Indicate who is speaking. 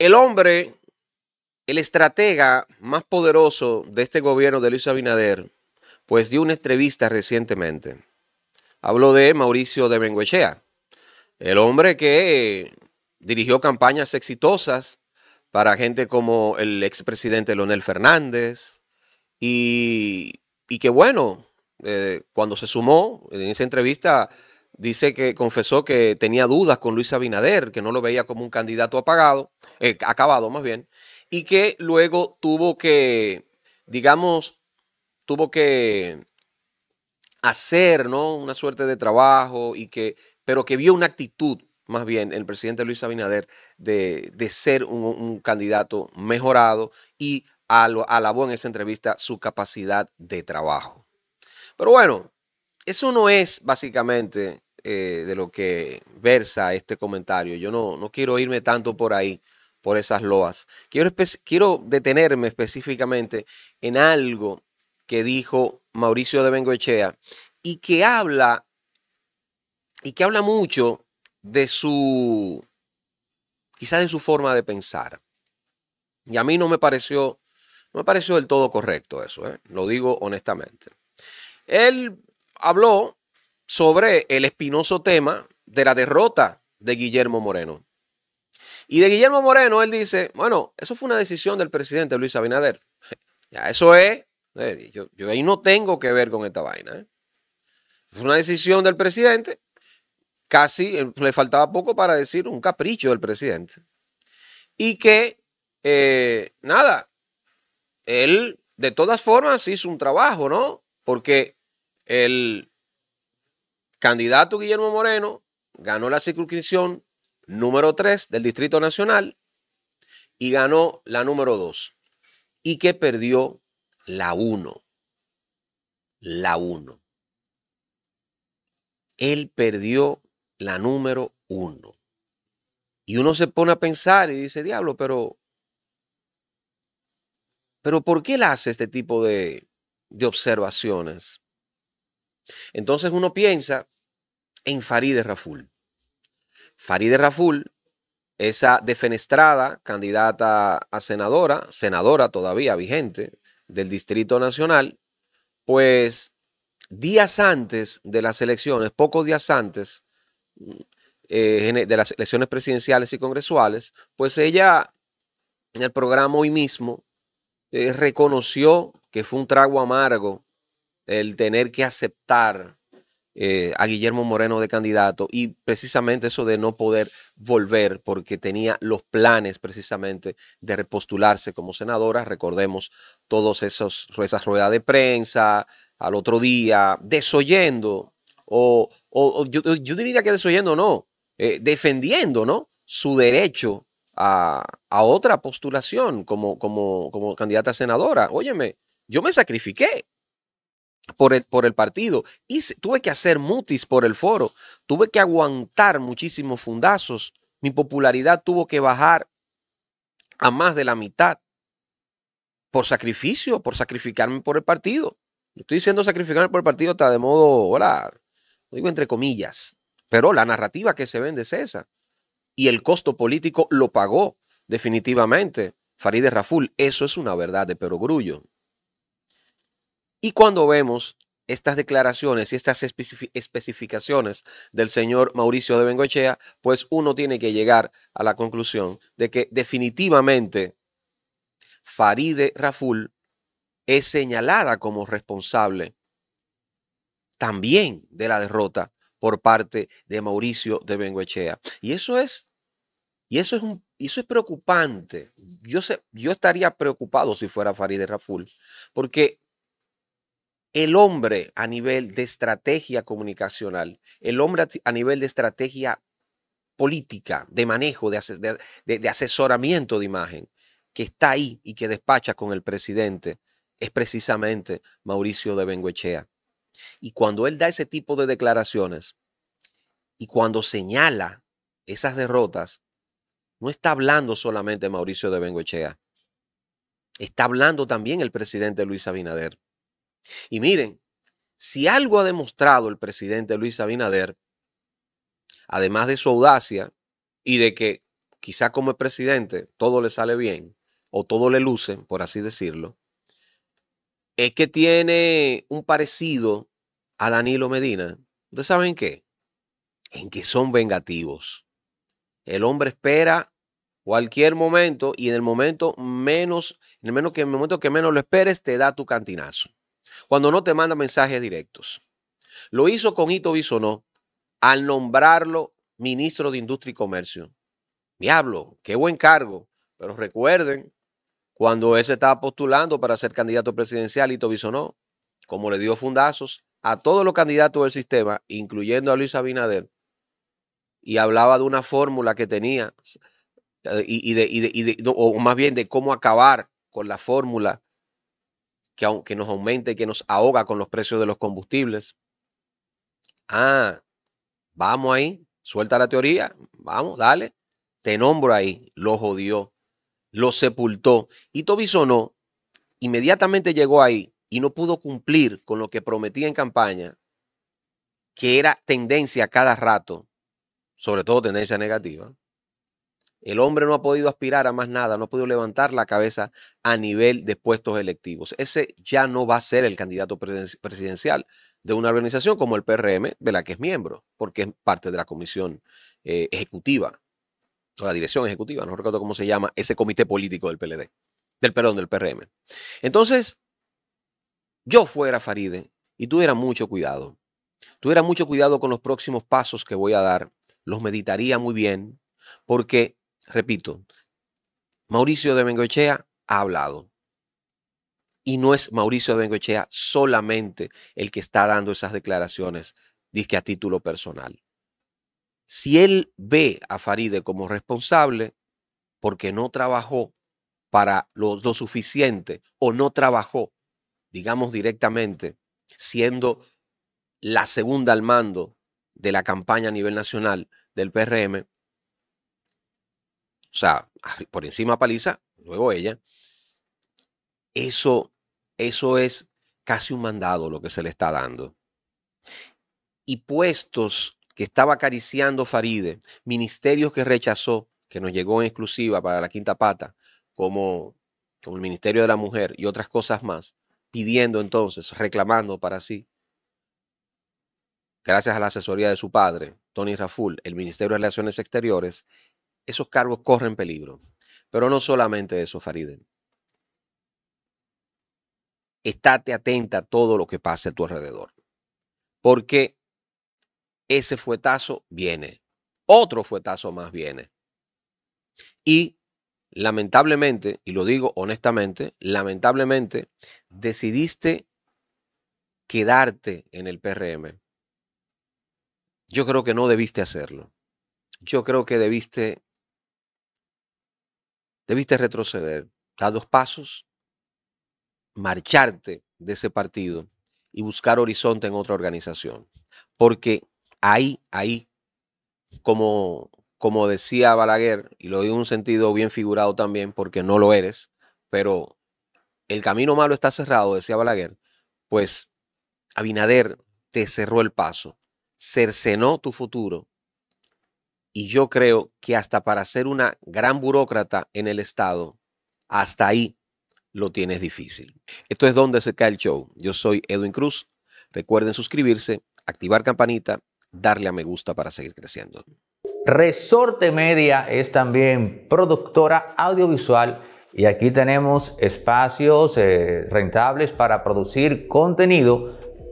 Speaker 1: El hombre, el estratega más poderoso de este gobierno de Luis Abinader, pues dio una entrevista recientemente. Habló de Mauricio de Benguechea, el hombre que dirigió campañas exitosas para gente como el expresidente Leonel Fernández y, que bueno, eh, cuando se sumó en esa entrevista dice que confesó que tenía dudas con Luis Abinader, que no lo veía como un candidato apagado, eh, acabado más bien, y que luego tuvo que, digamos, tuvo que hacer ¿no? una suerte de trabajo y que, pero que vio una actitud más bien el presidente Luis Abinader de, ser un, un, candidato mejorado y alabó en esa entrevista su capacidad de trabajo. Pero bueno, eso no es básicamente eh, de lo que versa este comentario. Yo no, no quiero irme tanto por ahí, por esas loas. Quiero, quiero detenerme específicamente en algo que dijo Mauricio de Bengoechea y que habla y que habla mucho de su quizás de su forma de pensar. Y a mí no me pareció no me pareció del todo correcto eso, ¿eh? lo digo honestamente. Él habló sobre el espinoso tema de la derrota de Guillermo Moreno. Y de Guillermo Moreno, él dice, bueno, eso fue una decisión del presidente Luis Abinader. Ya, eso es, eh, yo, ahí no tengo que ver con esta vaina. ¿eh? Fue una decisión del presidente, casi eh, le faltaba poco para decir un capricho del presidente. Y que, nada, él de todas formas hizo un trabajo, ¿no? Porque el Candidato Guillermo Moreno ganó la circunscripción número 3 del Distrito Nacional y ganó la número 2 y que perdió la 1. La 1. Él perdió la número 1. Y uno se pone a pensar y dice, diablo, pero, pero ¿por qué él hace este tipo de, de observaciones? Entonces uno piensa en Faride Raful. Farideh Raful, esa defenestrada candidata a senadora, senadora todavía vigente del Distrito Nacional, pues días antes de las elecciones, pocos días antes eh, de las elecciones presidenciales y congresuales, pues ella en el programa hoy mismo eh, reconoció que fue un trago amargo el tener que aceptar eh, a Guillermo Moreno de candidato y precisamente eso de no poder volver porque tenía los planes precisamente de repostularse como senadora. Recordemos todos esos esas ruedas de prensa al otro día, desoyendo o, o, yo, diría que desoyendo no, eh, defendiendo ¿no? su derecho a, otra postulación como, como, como candidata a senadora. Óyeme, yo me sacrifiqué por el, por el partido. Y tuve que hacer mutis por el foro. Tuve que aguantar muchísimos fundazos. Mi popularidad tuvo que bajar a más de la mitad por sacrificio, por sacrificarme por el partido. Estoy diciendo sacrificarme por el partido está de modo, hola, digo entre comillas, pero la narrativa que se vende es esa. Y el costo político lo pagó definitivamente Farideh Raful. Eso es una verdad de perogrullo. Y cuando vemos estas declaraciones y estas especificaciones del señor Mauricio de Bengoechea, pues uno tiene que llegar a la conclusión de que definitivamente Faride Raful es señalada como responsable también de la derrota por parte de Mauricio de Bengoechea. Y eso es, y eso es eso es preocupante. Yo, yo estaría preocupado si fuera Faride Raful, porque el hombre a nivel de estrategia comunicacional, el hombre a nivel de estrategia política, de manejo, de, asesoramiento de imagen, que está ahí y que despacha con el presidente, es precisamente Mauricio de Benguechea. Y cuando él da ese tipo de declaraciones y cuando señala esas derrotas, no está hablando solamente Mauricio de Benguechea, está hablando también el presidente Luis Abinader. Y miren, si algo ha demostrado el presidente Luis Abinader, además de su audacia y de que quizá como presidente todo le sale bien o todo le luce, por así decirlo, es que tiene un parecido a Danilo Medina. ¿Ustedes saben qué? En que son vengativos. El hombre espera cualquier momento y en el momento menos, en el momento que menos lo esperes, te da tu cantinazo cuando no te manda mensajes directos. Lo hizo con Ito Bisonó al nombrarlo ministro de Industria y Comercio. Diablo, qué buen cargo. Pero recuerden, cuando él se estaba postulando para ser candidato presidencial, Ito Bisonó, como le dio fundazos a todos los candidatos del sistema, incluyendo a Luis Abinader, y hablaba de una fórmula que tenía, y, y de, o más bien de cómo acabar con la fórmula que, nos aumente, que nos ahoga con los precios de los combustibles. Ah, vamos ahí, suelta la teoría, vamos, dale. Te nombro ahí, lo jodió, lo sepultó. Y Tobisonó inmediatamente llegó ahí y no pudo cumplir con lo que prometía en campaña, que era tendencia cada rato, sobre todo tendencia negativa. El hombre no ha podido aspirar a más nada, no ha podido levantar la cabeza a nivel de puestos electivos. Ese ya no va a ser el candidato presidencial de una organización como el PRM, de la que es miembro, porque es parte de la comisión eh, ejecutiva, o la dirección ejecutiva, no recuerdo cómo se llama, ese comité político del PLD, del perdón, del PRM. Entonces, yo fuera Faride y tuviera mucho cuidado. Tuviera mucho cuidado con los próximos pasos que voy a dar. Los meditaría muy bien, porque repito, Mauricio de Bengochea ha hablado. Y no es Mauricio de Bengochea solamente el que está dando esas declaraciones, dice a título personal. Si él ve a Faride como responsable porque no trabajó para lo suficiente o no trabajó, digamos directamente, siendo la segunda al mando de la campaña a nivel nacional del PRM, o sea, por encima paliza, luego ella. Eso, eso es casi un mandado lo que se le está dando. Y puestos que estaba acariciando Faride, ministerios que rechazó, que nos llegó en exclusiva para la quinta pata, como, como el Ministerio de la Mujer y otras cosas más, pidiendo entonces, reclamando para sí. Gracias a la asesoría de su padre, Tony Raful, el Ministerio de Relaciones Exteriores esos cargos corren peligro. Pero no solamente eso, Faride. Estate atenta a todo lo que pase a tu alrededor. Porque ese fuetazo viene. Otro fuetazo más viene. Y lamentablemente, y lo digo honestamente, lamentablemente, decidiste quedarte en el PRM. Yo creo que no debiste hacerlo. Yo creo que debiste Debiste retroceder, dar dos pasos, marcharte de ese partido y buscar horizonte en otra organización. Porque ahí, ahí, como, como decía Balaguer, y lo doy en un sentido bien figurado también, porque no lo eres, pero el camino malo está cerrado, decía Balaguer, pues Abinader te cerró el paso, cercenó tu futuro y yo creo que hasta para ser una gran burócrata en el Estado, hasta ahí lo tienes difícil. Esto es donde se cae el show. Yo soy Edwin Cruz. Recuerden suscribirse, activar campanita, darle a me gusta para seguir creciendo.
Speaker 2: Resorte Media es también productora audiovisual y aquí tenemos espacios eh, rentables para producir contenido